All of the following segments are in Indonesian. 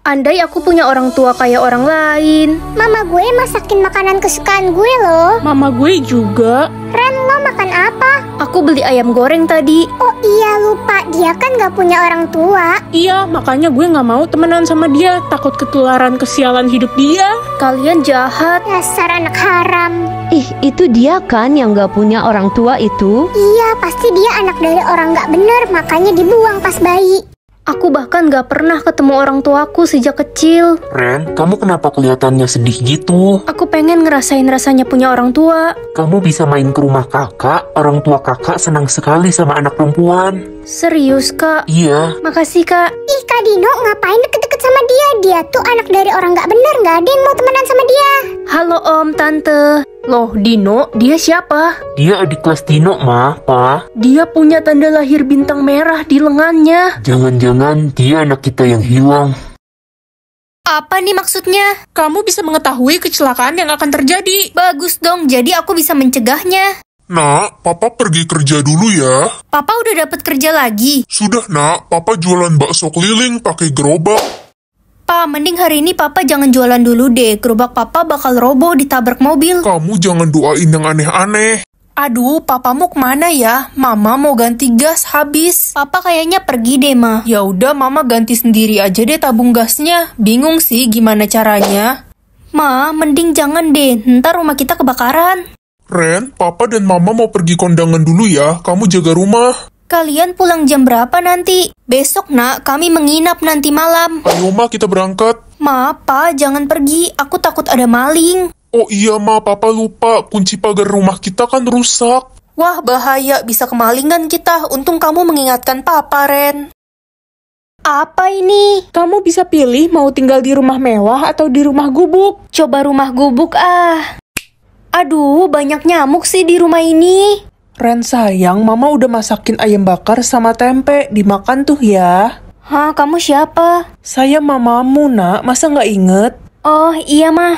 Andai aku punya orang tua kayak orang lain Mama gue masakin makanan kesukaan gue loh Mama gue juga Ren, lo makan apa? Aku beli ayam goreng tadi Oh iya lupa, dia kan gak punya orang tua Iya, makanya gue gak mau temenan sama dia Takut ketularan kesialan hidup dia Kalian jahat Dasar anak haram Ih, itu dia kan yang gak punya orang tua itu? Iya, pasti dia anak dari orang gak bener Makanya dibuang pas bayi Aku bahkan gak pernah ketemu orang tuaku sejak kecil. Ren, kamu kenapa kelihatannya sedih gitu? Aku pengen ngerasain rasanya punya orang tua. Kamu bisa main ke rumah kakak, orang tua kakak senang sekali sama anak perempuan. Serius, Kak? Iya. Makasih, Kak. Ih, Kak Dino, ngapain deket-deket sama dia? Dia tuh anak dari orang gak bener, gak ada yang mau temenan sama dia. Halo, Om, Tante. Loh, Dino, dia siapa? Dia adik kelas Dino, Ma, Pa. Dia punya tanda lahir bintang merah di lengannya. Jangan-jangan dia anak kita yang hilang. Apa nih maksudnya? Kamu bisa mengetahui kecelakaan yang akan terjadi. Bagus dong, jadi aku bisa mencegahnya. Nak, papa pergi kerja dulu ya. Papa udah dapat kerja lagi. Sudah, nak. Papa jualan bakso keliling pakai gerobak. Papa mending hari ini papa jangan jualan dulu deh. Gerobak papa bakal roboh ditabrak mobil. Kamu jangan doain yang aneh-aneh. Aduh, Papa mau kemana ya? Mama mau ganti gas habis. Papa kayaknya pergi deh, Ma. Ya udah, Mama ganti sendiri aja deh tabung gasnya. Bingung sih gimana caranya. Ma, mending jangan deh. Ntar rumah kita kebakaran. Ren, Papa dan Mama mau pergi kondangan dulu ya. Kamu jaga rumah. Kalian pulang jam berapa nanti? Besok nak, kami menginap nanti malam. Ayo ma, kita berangkat. Ma, pa, jangan pergi. Aku takut ada maling. Oh iya ma, papa lupa. Kunci pagar rumah kita kan rusak. Wah, bahaya. Bisa kemalingan kita. Untung kamu mengingatkan papa, Ren. Apa ini? Kamu bisa pilih mau tinggal di rumah mewah atau di rumah gubuk. Coba rumah gubuk ah. Aduh, banyak nyamuk sih di rumah ini. Ren sayang, mama udah masakin ayam bakar sama tempe, dimakan tuh ya. Hah, kamu siapa? Saya mamamu, nak. Masa nggak inget? Oh, iya, mah.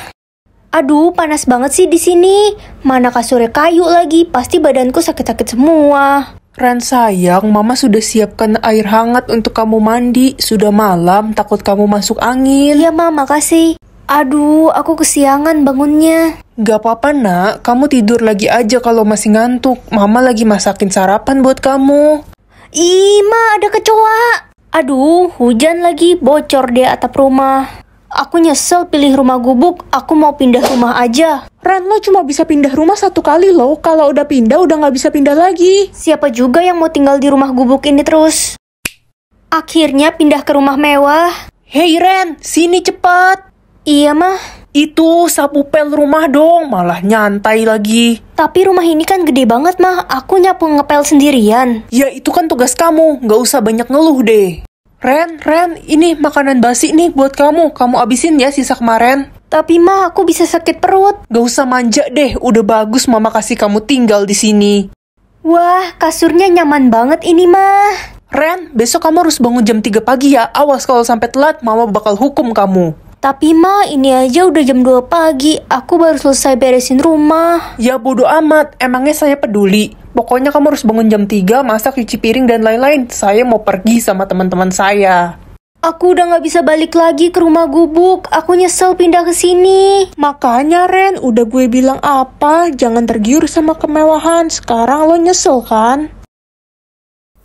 Aduh, panas banget sih di sini. Mana kasurnya kayu lagi, pasti badanku sakit-sakit semua. Ren sayang, mama sudah siapkan air hangat untuk kamu mandi. Sudah malam, takut kamu masuk angin. Iya, mama, makasih. Aduh, aku kesiangan bangunnya. Gak apa-apa nak, kamu tidur lagi aja kalau masih ngantuk. Mama lagi masakin sarapan buat kamu. Ih, ma ada kecoa. Aduh, hujan lagi bocor deh atap rumah. Aku nyesel pilih rumah gubuk, aku mau pindah rumah aja. Ren, lo cuma bisa pindah rumah satu kali loh. Kalau udah pindah, udah gak bisa pindah lagi. Siapa juga yang mau tinggal di rumah gubuk ini terus? Akhirnya pindah ke rumah mewah. hey Ren, sini cepat. Iya mah. Itu sapu pel rumah dong, malah nyantai lagi. Tapi rumah ini kan gede banget mah, aku nyapu ngepel sendirian. Ya itu kan tugas kamu, nggak usah banyak ngeluh deh. Ren, Ren, ini makanan basi nih buat kamu, kamu abisin ya sisa kemarin. Tapi mah aku bisa sakit perut. Gak usah manja deh, udah bagus mama kasih kamu tinggal di sini. Wah, kasurnya nyaman banget ini mah. Ren, besok kamu harus bangun jam 3 pagi ya. Awas kalau sampai telat, mama bakal hukum kamu. Tapi ma, ini aja udah jam 2 pagi, aku baru selesai beresin rumah. Ya bodoh amat, emangnya saya peduli. Pokoknya kamu harus bangun jam 3, masak, cuci piring, dan lain-lain. Saya mau pergi sama teman-teman saya. Aku udah gak bisa balik lagi ke rumah gubuk, aku nyesel pindah ke sini. Makanya Ren, udah gue bilang apa, jangan tergiur sama kemewahan, sekarang lo nyesel kan?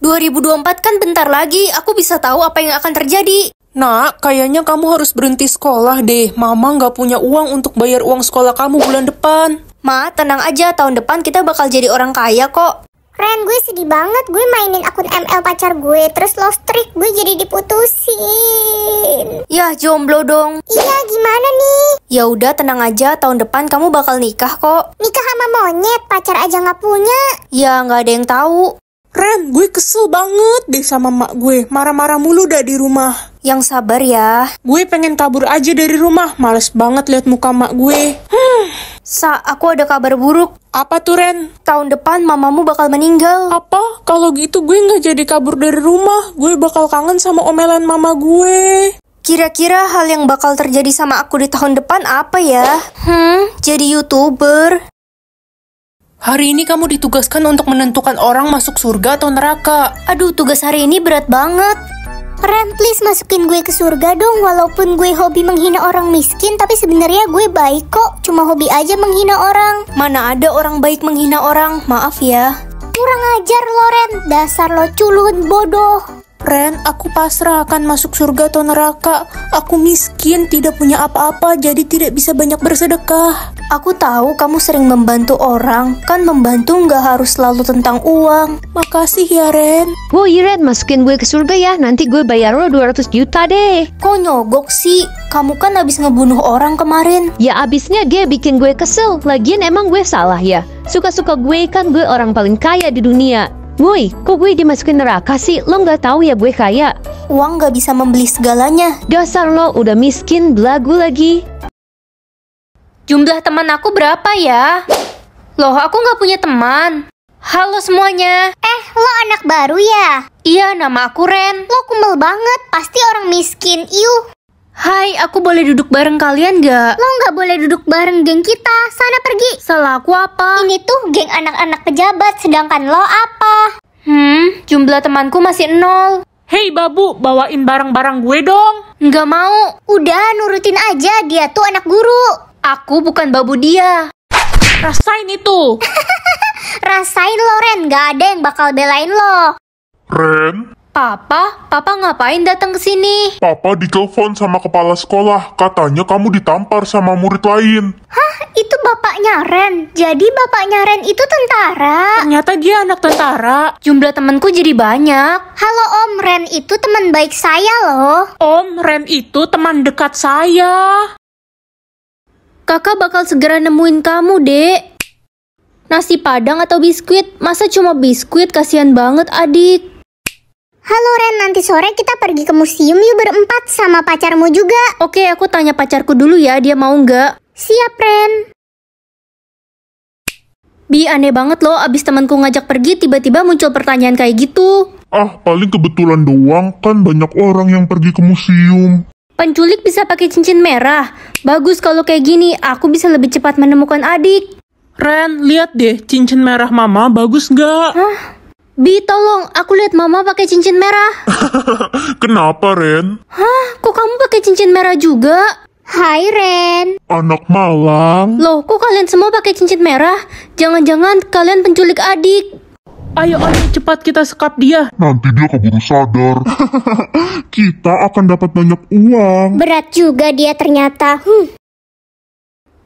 2024 kan bentar lagi, aku bisa tahu apa yang akan terjadi. Nak, kayaknya kamu harus berhenti sekolah deh. Mama nggak punya uang untuk bayar uang sekolah kamu bulan depan. Ma, tenang aja. Tahun depan kita bakal jadi orang kaya kok. Ren, gue sedih banget. Gue mainin akun ML pacar gue. Terus love streak gue jadi diputusin. Ya jomblo dong. Iya, gimana nih? Ya udah tenang aja. Tahun depan kamu bakal nikah kok. Nikah sama monyet. Pacar aja nggak punya. Ya, nggak ada yang tahu. Ren, gue kesel banget deh sama mak gue. Marah-marah mulu dah di rumah. Yang sabar ya. Gue pengen kabur aja dari rumah, males banget lihat muka mak gue. Hmm. Sa, aku ada kabar buruk. Apa tuh, Ren? Tahun depan mamamu bakal meninggal. Apa? Kalau gitu gue nggak jadi kabur dari rumah. Gue bakal kangen sama omelan mama gue. Kira-kira hal yang bakal terjadi sama aku di tahun depan apa ya? Hmm, jadi YouTuber. Hari ini kamu ditugaskan untuk menentukan orang masuk surga atau neraka. Aduh, tugas hari ini berat banget. Ren, please masukin gue ke surga dong. Walaupun gue hobi menghina orang miskin, tapi sebenarnya gue baik kok. Cuma hobi aja menghina orang. Mana ada orang baik menghina orang? Maaf ya. Kurang ajar, Loren. Dasar lo culun bodoh. Ren, aku pasrah akan masuk surga atau neraka. Aku miskin, tidak punya apa-apa, jadi tidak bisa banyak bersedekah. Aku tahu kamu sering membantu orang, kan membantu nggak harus selalu tentang uang. Makasih ya, Ren. Woi, Ren, masukin gue ke surga ya, nanti gue bayar lo 200 juta deh. Kok nyogok sih? Kamu kan abis ngebunuh orang kemarin. Ya abisnya dia bikin gue kesel, lagian emang gue salah ya. Suka-suka gue kan gue orang paling kaya di dunia. Woi, kok gue dimasukin neraka sih? Lo nggak tahu ya gue kaya? Uang nggak bisa membeli segalanya. Dasar lo udah miskin belagu lagi. Jumlah teman aku berapa ya? Loh, aku nggak punya teman. Halo semuanya. Eh, lo anak baru ya? Iya, nama aku Ren. Lo kumel banget, pasti orang miskin. iu. Hai, aku boleh duduk bareng kalian gak? Lo gak boleh duduk bareng geng kita, sana pergi Salah aku apa? Ini tuh geng anak-anak pejabat, sedangkan lo apa? Hmm, jumlah temanku masih nol. Hei babu, bawain barang-barang gue dong. Nggak mau. Udah, nurutin aja. Dia tuh anak guru. Aku bukan babu dia. Rasain itu. Rasain lo, Ren. Nggak ada yang bakal belain lo. Ren, Papa, Papa ngapain datang ke sini? Papa ditelepon sama kepala sekolah, katanya kamu ditampar sama murid lain. Hah, itu bapaknya Ren. Jadi bapaknya Ren itu tentara. Ternyata dia anak tentara. Jumlah temanku jadi banyak. Halo Om, Ren itu teman baik saya loh. Om, Ren itu teman dekat saya. Kakak bakal segera nemuin kamu, Dek. Nasi padang atau biskuit? Masa cuma biskuit? Kasihan banget, adik. Halo Ren, nanti sore kita pergi ke museum yuk berempat sama pacarmu juga. Oke, aku tanya pacarku dulu ya, dia mau nggak? Siap, Ren. Bi, aneh banget loh, abis temanku ngajak pergi tiba-tiba muncul pertanyaan kayak gitu. Ah, paling kebetulan doang, kan banyak orang yang pergi ke museum. Penculik bisa pakai cincin merah. Bagus kalau kayak gini, aku bisa lebih cepat menemukan adik. Ren, lihat deh, cincin merah mama bagus nggak? Hah? Bi, tolong, aku lihat mama pakai cincin merah. Kenapa, Ren? Hah, kok kamu pakai cincin merah juga? Hai, Ren. Anak malang. Loh, kok kalian semua pakai cincin merah? Jangan-jangan kalian penculik adik. Ayo, ayo, cepat kita sekap dia. Nanti dia keburu sadar. kita akan dapat banyak uang. Berat juga dia ternyata. Hmm.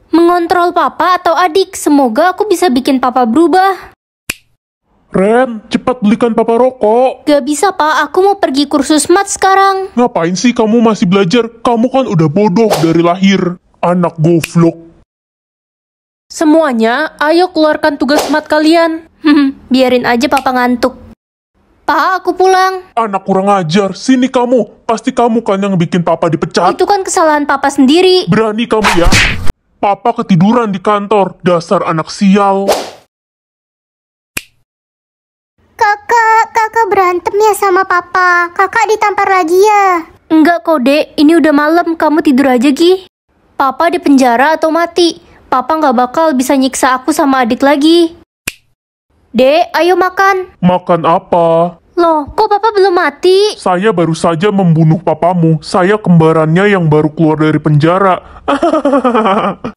Mengontrol papa atau adik, semoga aku bisa bikin papa berubah. Ren, cepat belikan papa rokok. Gak bisa, Pak. Aku mau pergi kursus mat sekarang. Ngapain sih kamu masih belajar? Kamu kan udah bodoh dari lahir. Anak goblok. Semuanya, ayo keluarkan tugas mat kalian. Hmm, biarin aja papa ngantuk. Pak, aku pulang. Anak kurang ajar, sini kamu. Pasti kamu kan yang bikin papa dipecat. Itu kan kesalahan papa sendiri. Berani kamu ya. Papa ketiduran di kantor, dasar anak sial. berantem ya sama papa? Kakak ditampar lagi ya? Enggak kok, Dek. Ini udah malam, kamu tidur aja, Gi. Papa di penjara atau mati. Papa nggak bakal bisa nyiksa aku sama adik lagi. Dek, ayo makan. Makan apa? Loh, kok papa belum mati? Saya baru saja membunuh papamu. Saya kembarannya yang baru keluar dari penjara.